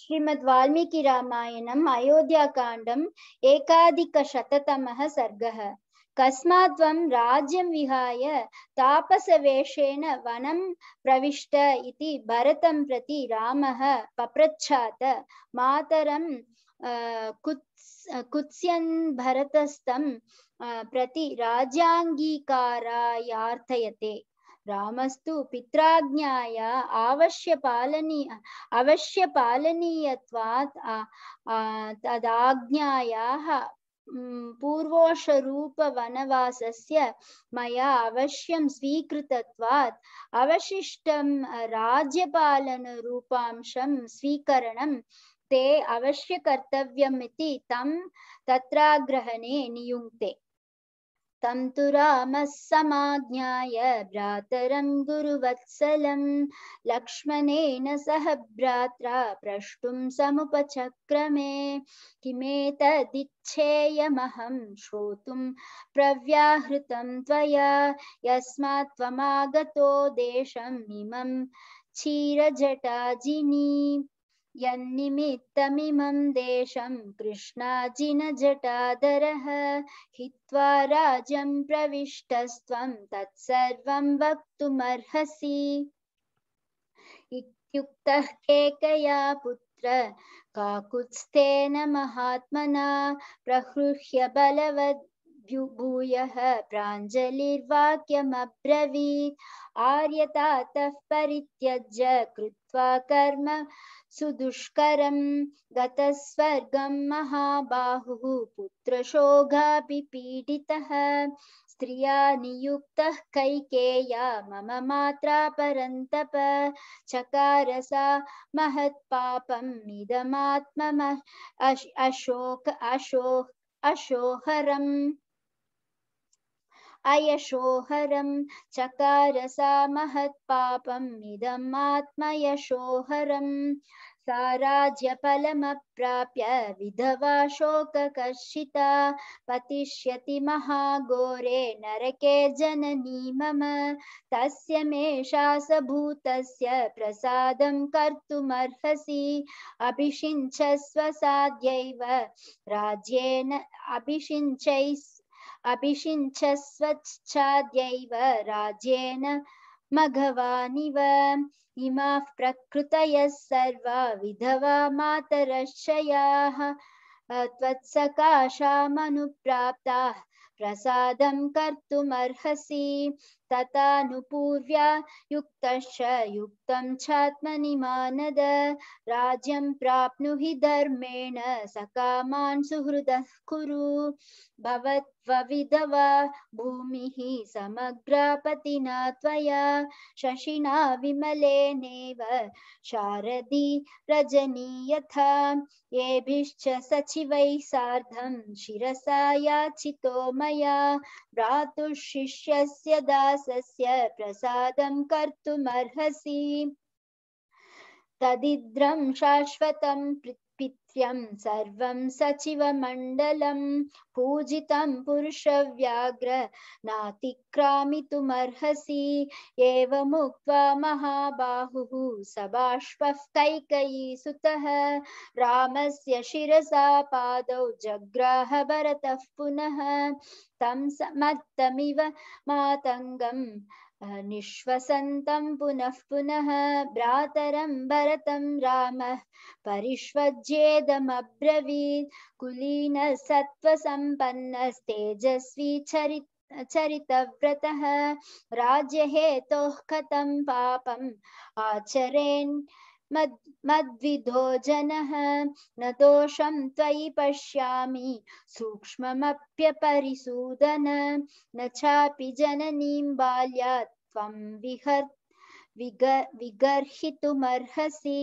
श्रीमद् वाल्मीकि रामायणम् अयोध्याकाण्डम् एकाधिकशततमः सर्गः कस्मात्त्वं राज्यं विहाय तापसवेषेण वनं प्रविष्ट इति भरतं प्रति रामः पप्रच्छात मातरं कुत्स् कुत्स्यन् भरतस्तं प्रति राज्याङ्गीकारायार्थयते రామస్తు పిత్రాజ్ఞాయ అవశ్య పాలనీ అవశ్య పాలనీయత్వాత్ తదాజ్ఞాయాः पूर्वोषरूपवनवासस्य मया अवश्यं स्वीकृतत्वात् अवशिष्टं राज्यपालनरूपांशं स्वीकरणं ते अवश्यकर्तव्यम् इति तं तत्राग्रहणे नियुङ्क्ते तं तु रामः समाज्ञाय भ्रातरं गुरुवत्सलं लक्ष्मणेन सह भ्रात्रा प्रष्टुं समुपचक्रमे किमेतदिच्छेयमहं श्रोतुं प्रव्याहृतं त्वया यस्मात् त्वमागतो देशम् इमं क्षीरजटाजिनी यन्निमित्तमिमं देशं कृष्णाजिनजटादरः हित्वा राज्यं प्रविष्टस्त्वं तत्सर्वं वक्तुमर्हसि इत्युक्तः केकया पुत्र काकुत्स्थेन महात्मना प्रहृह्य बलवद् भूयः प्राञ्जलिर्वाक्यमब्रवीत् आर्यतातः परित्यज्य कृत्वा कर्म सुदुष्करं गतस्वर्गं महाबाहुः पुत्रशोगापि पीडितः स्त्रिया नियुक्तः कैकेया मम मात्रा परन्तप चकारसा महत्पापम् इदमात्मम अशोक अशोक अशोहरम् अयशोहरम चकार सा महत्पापम् इदम् आत्मयशोहरम् सा विधवा शोक शोककर्षिता पतिष्यति महाघोरे नरके जननी मम तस्य मे शासभूतस्य प्रसादं कर्तुमर्हसि अभिषिञ्चस्व साध्यैव राज्येन अभिषिञ्चै अभिषिञ्च राज्येन मघवानिव इमाः प्रकृतयः सर्वा विधवा मातरश्रयाः त्वत्सकाशामनुप्राप्ताः प्रसादं कर्तुमर्हसि ततानुपूर्व्या युक्तश्च युक्तं चात्मनि मानद राज्यं प्राप्नुहि धर्मेण सकामान् सुहृदः कुरु भवत्वविधवा भूमिः समग्रा पतिना त्वया शशिना विमलेनेव शारदी रजनी यथा येभिश्च सचिवैः सार्धं शिरसा याचितो मया भ्रातुः शिष्यस्य दास व्यासस्य प्रसादं कर्तुमर्हसि तदिद्रं शाश्वतं नित्यं सर्वं सचिवमण्डलं पूजितं पुरुषव्याघ्र नातिक्रामितुमर्हसि एवमुक्त्वा महाबाहुः सबाष्पः कैकयीसुतः रामस्य शिरसा पादौ जग्राह भरतः पुनः तं समत्तमिव मातङ्गम् निःश्वसन्तं पुनः पुनः भ्रातरं भरतं रामः परिष्वज्येदमब्रवीत् कुलीनसत्त्वसम्पन्नस्तेजस्वी चरि चरितव्रतः राज्यहेतोः कथं पापम् आचरेन् मद् मद्विधो जनः न दोषं त्वयि पश्यामि सूक्ष्ममप्यपरिसूदन न चापि जननीं बाल्यात् त्वं काम कारो विगर्हितुमर्हसि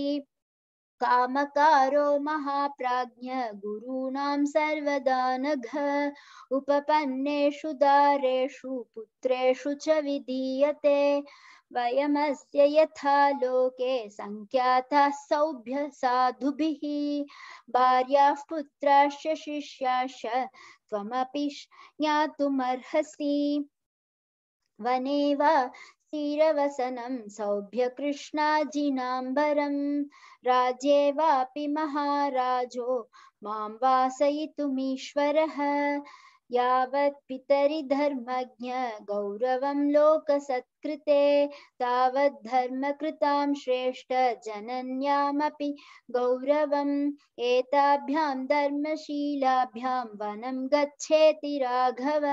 कामकारो महाप्राज्ञ गुरूणां सर्वदा पुत्रु उपपन्नेषु दारेषु पुत्रेषु च विधीयते वयमस्य यथा लोके सङ्ख्यातः भार्याः पुत्राश्च शिष्याश्च त्वमपि ज्ञातुमर्हसि वने वा सौभ्य सौभ्यकृष्णाजिनाम्बरं राज्ये वापि महाराजो मां वासयितुमीश्वरः यावत् पितरिधर्मज्ञ गौरवं लोकसत् कृते तावद्धर्मकृतां श्रेष्ठजनन्यामपि गौरवम् एताभ्यां धर्मशीलाभ्यां वनं गच्छेति राघव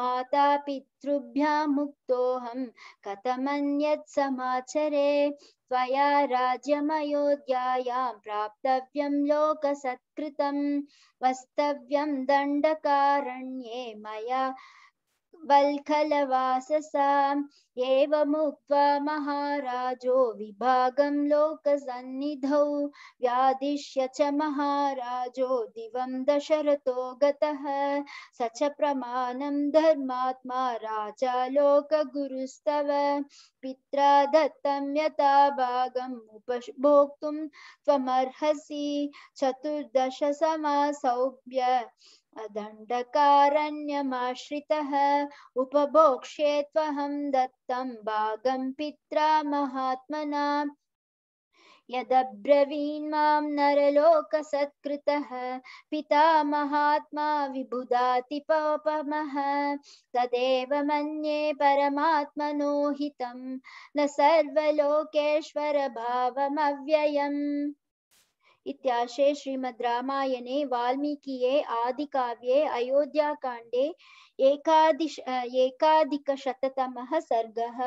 माता पितृभ्यां मुक्तोऽहं कथमन्यत् समाचरे त्वया राज्यमयोध्यायां प्राप्तव्यं लोकसत्कृतं वस्तव्यं दण्डकारण्ये मया वल्खलवाससाम् महाराजो विभागं लोकसन्निधौ व्याधिष्य च महाराजो दिवं दशरथो गतः स च प्रमाणं धर्मात्मा राजा लोकगुरुस्तव पित्रा दत्तं यथा भागम् उपभोक्तुं त्वमर्हसि चतुर्दशसमासौभ्य अदण्डकारण्यमाश्रितः उपभोक्ष्ये त्वहं दत्तं भागं पित्रा महात्मना यदब्रवीन् मां नरलोकसत्कृतः पिता महात्मा विबुधातिपमः तदेव मन्ये परमात्मनो न सर्वलोकेश्वरभावमव्ययम् इत्याशे श्रीमद्रामायणे वाल्मीकिये आदिकाव्ये अयोध्याकाण्डे एकादिश एकाधिकशततमः सर्गः